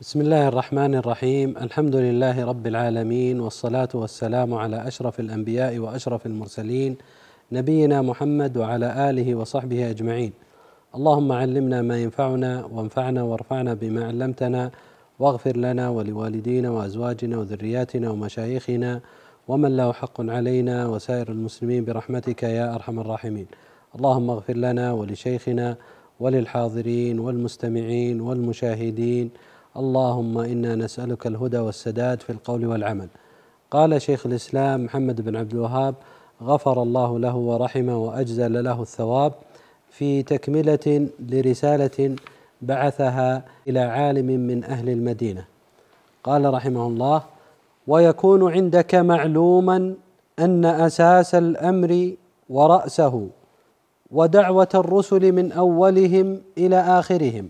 بسم الله الرحمن الرحيم الحمد لله رب العالمين والصلاه والسلام على اشرف الانبياء واشرف المرسلين نبينا محمد وعلى اله وصحبه اجمعين اللهم علمنا ما ينفعنا وانفعنا وارفعنا بما علمتنا واغفر لنا ولوالدينا وازواجنا وذرياتنا ومشايخنا ومن له حق علينا وسائر المسلمين برحمتك يا ارحم الراحمين اللهم اغفر لنا ولشيخنا وللحاضرين والمستمعين والمشاهدين اللهم انا نسالك الهدى والسداد في القول والعمل. قال شيخ الاسلام محمد بن عبد الوهاب غفر الله له ورحمه واجزل له الثواب في تكمله لرساله بعثها الى عالم من اهل المدينه. قال رحمه الله: ويكون عندك معلوما ان اساس الامر وراسه ودعوه الرسل من اولهم الى اخرهم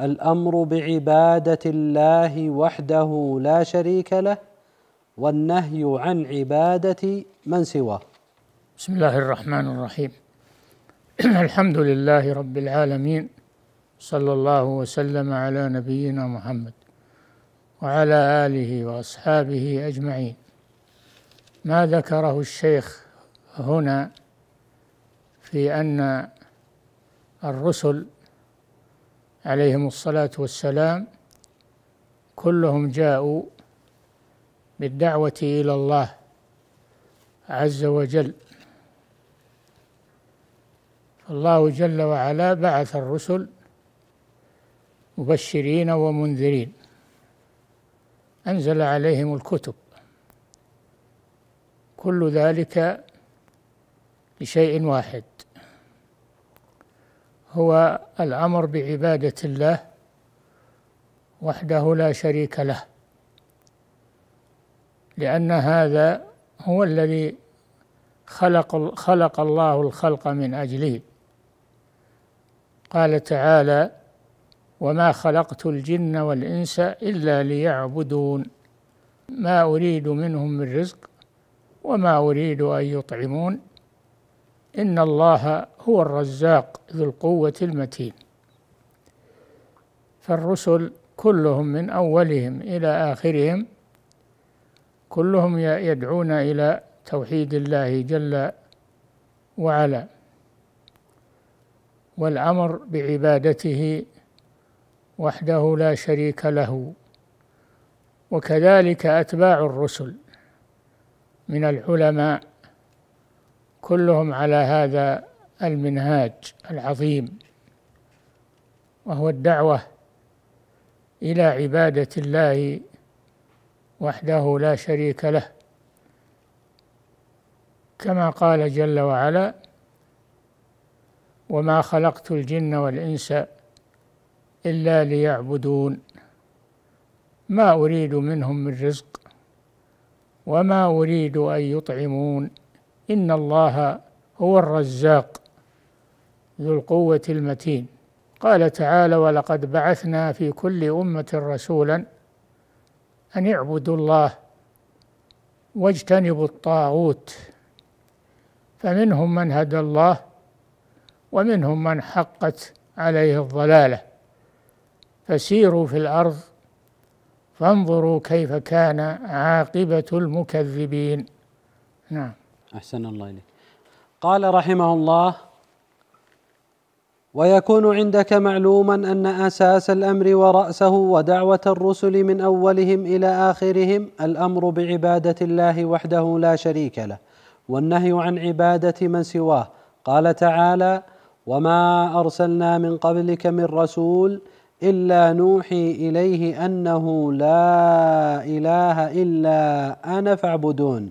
الامر بعباده الله وحده لا شريك له والنهي عن عباده من سواه بسم الله الرحمن الرحيم الحمد لله رب العالمين صلى الله وسلم على نبينا محمد وعلى اله واصحابه اجمعين ما ذكره الشيخ هنا في ان الرسل عليهم الصلاة والسلام كلهم جاءوا بالدعوة إلى الله عز وجل الله جل وعلا بعث الرسل مبشرين ومنذرين أنزل عليهم الكتب كل ذلك لشيء واحد هو الأمر بعبادة الله وحده لا شريك له لأن هذا هو الذي خلق خلق الله الخلق من أجله قال تعالى وما خلقت الجن والإنس إلا ليعبدون ما أريد منهم من رزق وما أريد أن يطعمون إن الله هو الرزاق ذو القوة المتين فالرسل كلهم من أولهم إلى آخرهم كلهم يدعون إلى توحيد الله جل وعلا والأمر بعبادته وحده لا شريك له وكذلك أتباع الرسل من العلماء كلهم على هذا المنهاج العظيم وهو الدعوه الى عباده الله وحده لا شريك له كما قال جل وعلا وما خلقت الجن والانس الا ليعبدون ما اريد منهم من رزق وما اريد ان يطعمون إن الله هو الرزاق ذو القوة المتين قال تعالى ولقد بعثنا في كل أمة رسولا أن اعبدوا الله واجتنبوا الطاغوت فمنهم من هدى الله ومنهم من حقت عليه الضلاله فسيروا في الارض فانظروا كيف كان عاقبه المكذبين نعم أحسن الله إليك قال رحمه الله ويكون عندك معلوما أن أساس الأمر ورأسه ودعوة الرسل من أولهم إلى آخرهم الأمر بعبادة الله وحده لا شريك له والنهي عن عبادة من سواه قال تعالى وما أرسلنا من قبلك من رسول الا نوحي اليه انه لا اله الا انا فاعبدون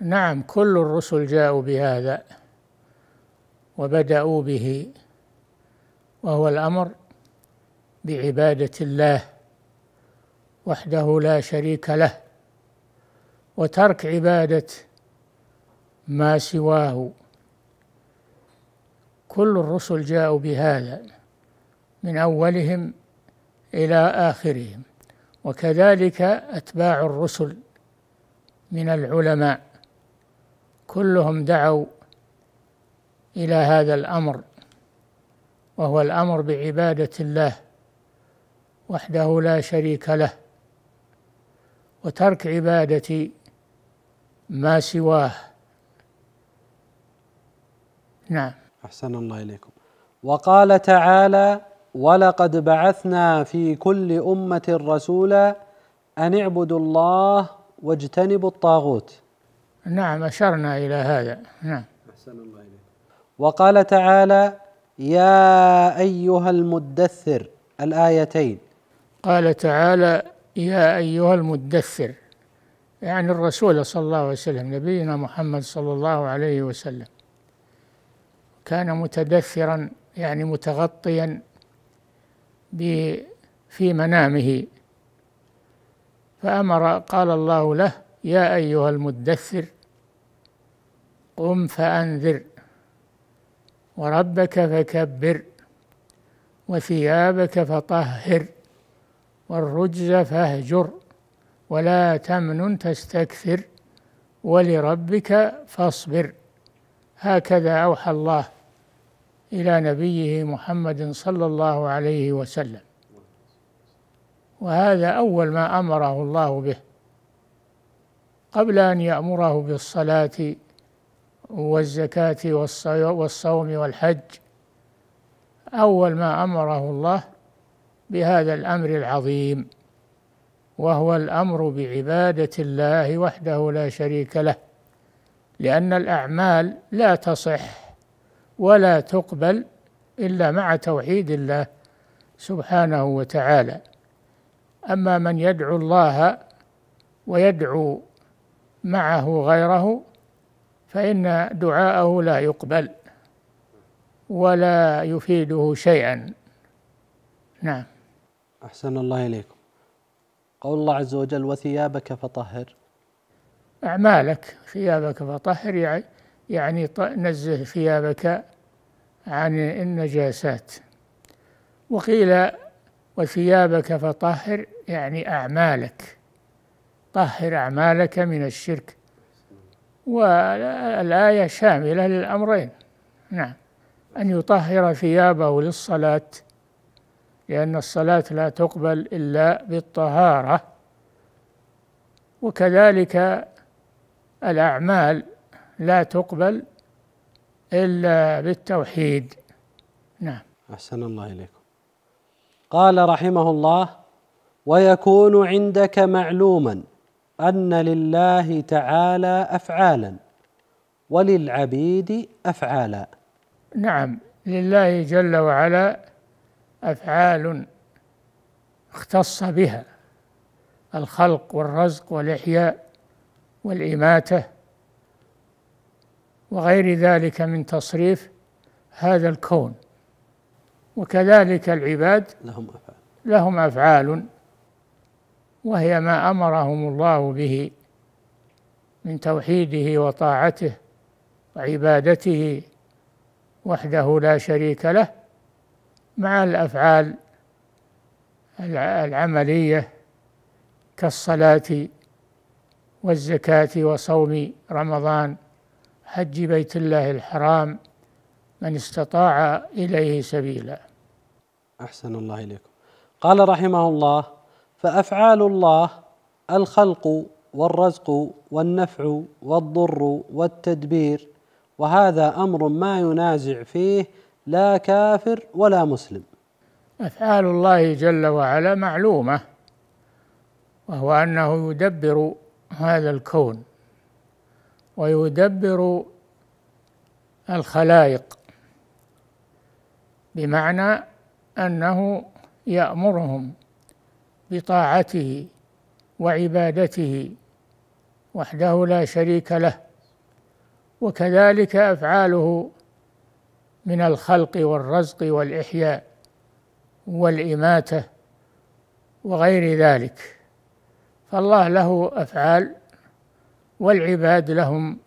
نعم كل الرسل جاءوا بهذا وبدأوا به وهو الأمر بعبادة الله وحده لا شريك له وترك عبادة ما سواه كل الرسل جاءوا بهذا من أولهم إلى آخرهم وكذلك أتباع الرسل من العلماء كلهم دعوا إلى هذا الأمر وهو الأمر بعبادة الله وحده لا شريك له وترك عبادة ما سواه نعم أحسن الله إليكم وقال تعالى ولقد بعثنا في كل أمة رسولا أن اعبدوا الله واجتنبوا الطاغوت نعم أشرنا إلى هذا نعم أحسن الله إليك وقال تعالى يا أيها المدثر الآيتين قال تعالى يا أيها المدثر يعني الرسول صلى الله عليه وسلم نبينا محمد صلى الله عليه وسلم كان متدثرا يعني متغطيا في منامه فأمر قال الله له يا أيها المدثر قم فأنذر وربك فكبر وثيابك فطهر والرجز فاهجر ولا تمنن تستكثر ولربك فاصبر هكذا أوحى الله إلى نبيه محمد صلى الله عليه وسلم وهذا أول ما أمره الله به قبل أن يأمره بالصلاة والزكاة والصوم والحج أول ما أمره الله بهذا الأمر العظيم وهو الأمر بعبادة الله وحده لا شريك له لأن الأعمال لا تصح ولا تقبل إلا مع توحيد الله سبحانه وتعالى أما من يدعو الله ويدعو معه غيره فإن دعاءه لا يقبل ولا يفيده شيئا نعم أحسن الله إليكم قول الله عز وجل وثيابك فطهر أعمالك ثيابك فطهر يعني, يعني نزه ثيابك عن النجاسات وقيل وثيابك فطهر يعني أعمالك طهر أعمالك من الشرك والآية شاملة للأمرين نعم أن يطهر ثيابه للصلاة لأن الصلاة لا تقبل إلا بالطهارة وكذلك الأعمال لا تقبل إلا بالتوحيد نعم أحسن الله إليكم قال رحمه الله ويكون عندك معلوما ان لله تعالى افعالا وللعبيد افعالا نعم لله جل وعلا افعال اختص بها الخلق والرزق والاحياء والاماته وغير ذلك من تصريف هذا الكون وكذلك العباد لهم افعال لهم افعال وهي ما امرهم الله به من توحيده وطاعته وعبادته وحده لا شريك له مع الافعال العمليه كالصلاه والزكاه وصوم رمضان حج بيت الله الحرام من استطاع اليه سبيلا احسن الله اليكم قال رحمه الله فافعال الله الخلق والرزق والنفع والضر والتدبير وهذا امر ما ينازع فيه لا كافر ولا مسلم افعال الله جل وعلا معلومه وهو انه يدبر هذا الكون ويدبر الخلائق بمعنى انه يامرهم بطاعته وعبادته وحده لا شريك له وكذلك افعاله من الخلق والرزق والاحياء والاماته وغير ذلك فالله له افعال والعباد لهم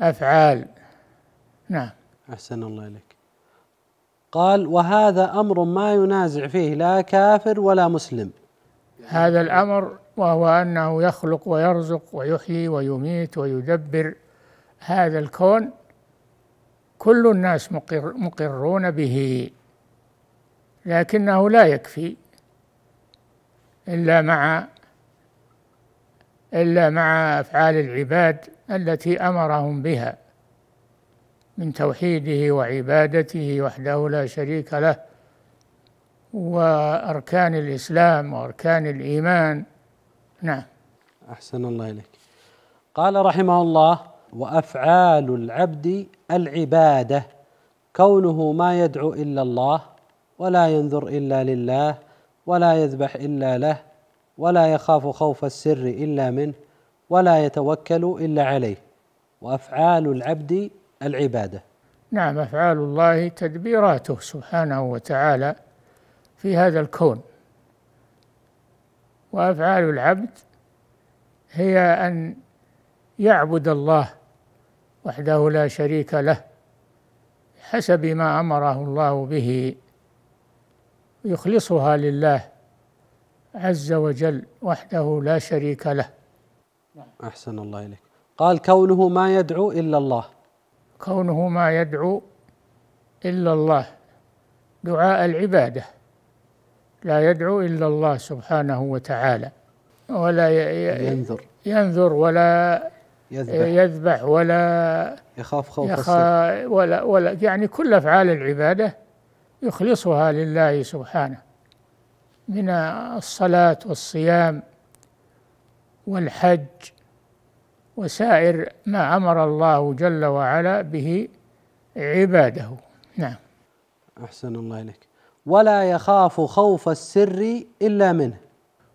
افعال نعم احسن الله اليك قال وهذا امر ما ينازع فيه لا كافر ولا مسلم هذا الامر وهو انه يخلق ويرزق ويحيي ويميت ويدبر هذا الكون كل الناس مقر مقرون به لكنه لا يكفي الا مع الا مع افعال العباد التي امرهم بها من توحيده وعبادته وحده لا شريك له وأركان الإسلام وأركان الإيمان نعم أحسن الله إليك قال رحمه الله وأفعال العبد العبادة كونه ما يدعو إلا الله ولا ينذر إلا لله ولا يذبح إلا له ولا يخاف خوف السر إلا منه ولا يتوكل إلا عليه وأفعال العبد العبادة نعم أفعال الله تدبيراته سبحانه وتعالى في هذا الكون وأفعال العبد هي أن يعبد الله وحده لا شريك له حسب ما امره الله به يخلصها لله عز وجل وحده لا شريك له احسن الله اليك قال كونه ما يدعو الا الله كونه ما يدعو إلا الله دعاء العبادة لا يدعو إلا الله سبحانه وتعالى ولا ينذر ينذر ولا يذبح, يذبح ولا يخاف خوف يخا ولا ولا يعني كل أفعال العبادة يخلصها لله سبحانه من الصلاة والصيام والحج وسائر ما أمر الله جل وعلا به عباده نعم أحسن الله إليك ولا يخاف خوف السر إلا منه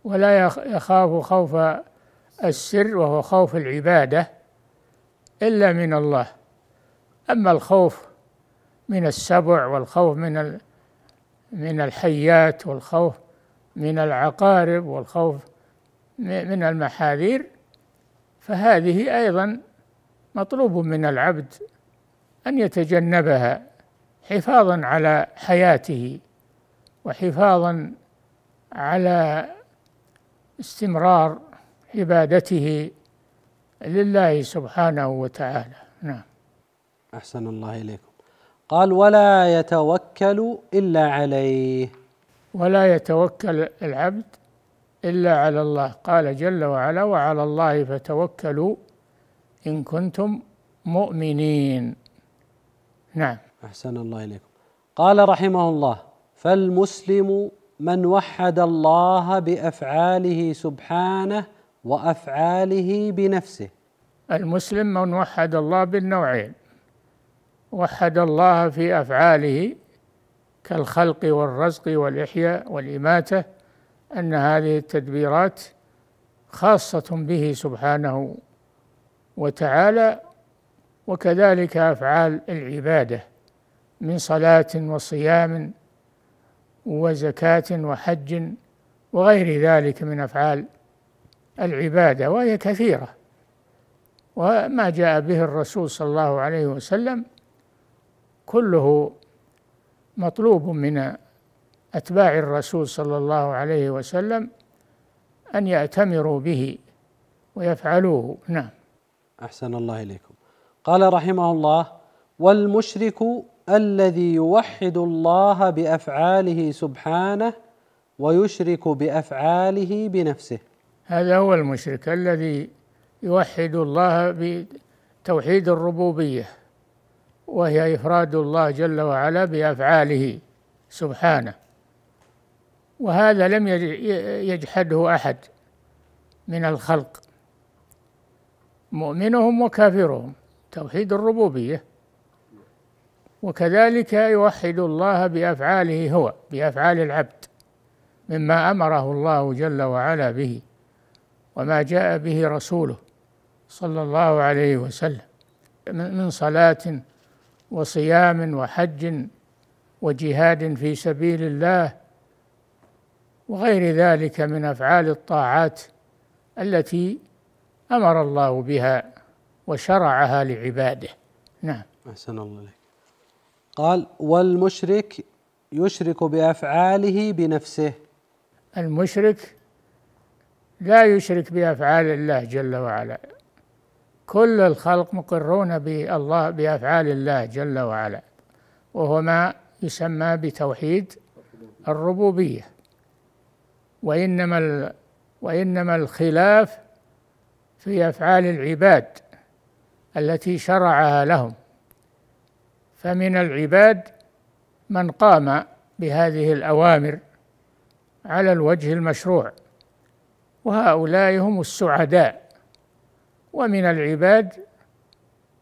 ولا يخاف خوف السر وهو خوف العبادة إلا من الله أما الخوف من السبع والخوف من من الحيات والخوف من العقارب والخوف من المحاذير فهذه أيضا مطلوب من العبد أن يتجنبها حفاظا على حياته وحفاظا على استمرار عبادته لله سبحانه وتعالى نعم أحسن الله إليكم قال ولا يتوكل إلا عليه ولا يتوكل العبد إلا على الله قال جل وعلا وعلى الله فتوكلوا إن كنتم مؤمنين نعم أحسن الله إليكم قال رحمه الله فالمسلم من وحد الله بأفعاله سبحانه وأفعاله بنفسه المسلم من وحد الله بالنوعين وحد الله في أفعاله كالخلق والرزق والإحياء والإماتة أن هذه التدبيرات خاصة به سبحانه وتعالى وكذلك أفعال العبادة من صلاة وصيام وزكاة وحج وغير ذلك من أفعال العبادة وهي كثيرة وما جاء به الرسول صلى الله عليه وسلم كله مطلوب من أتباع الرسول صلى الله عليه وسلم أن يأتمروا به ويفعلوه نعم أحسن الله إليكم قال رحمه الله والمشرك الذي يوحد الله بأفعاله سبحانه ويشرك بأفعاله بنفسه هذا هو المشرك الذي يوحد الله بتوحيد الربوبيه وهي افراد الله جل وعلا بافعاله سبحانه وهذا لم يجحده أحد من الخلق مؤمنهم وكافرهم توحيد الربوبية وكذلك يوحد الله بأفعاله هو بأفعال العبد مما أمره الله جل وعلا به وما جاء به رسوله صلى الله عليه وسلم من صلاة وصيام وحج وجهاد في سبيل الله وغير ذلك من افعال الطاعات التي امر الله بها وشرعها لعباده نعم احسن الله اليك قال والمشرك يشرك بافعاله بنفسه المشرك لا يشرك بافعال الله جل وعلا كل الخلق مقرون بالله بافعال الله جل وعلا وهو ما يسمى بتوحيد الربوبيه وإنما وإنما الخلاف في أفعال العباد التي شرعها لهم فمن العباد من قام بهذه الأوامر على الوجه المشروع وهؤلاء هم السعداء ومن العباد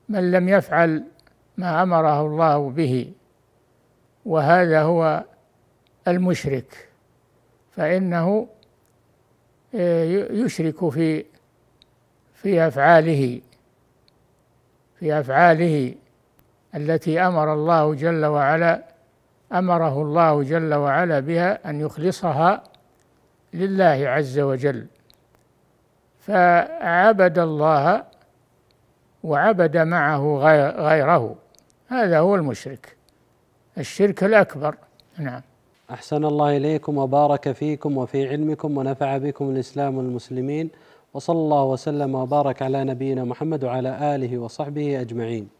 من لم يفعل ما امره الله به وهذا هو المشرك فإنه آه، يشرك في في أفعاله في أفعاله التي أمر الله جل وعلا أمره الله جل وعلا بها أن يخلصها لله عز وجل فعبد الله وعبد معه غيره هذا هو المشرك الشرك الأكبر نعم أحسن الله إليكم وبارك فيكم وفي علمكم ونفع بكم الإسلام والمسلمين وصلى الله وسلم وبارك على نبينا محمد وعلى آله وصحبه أجمعين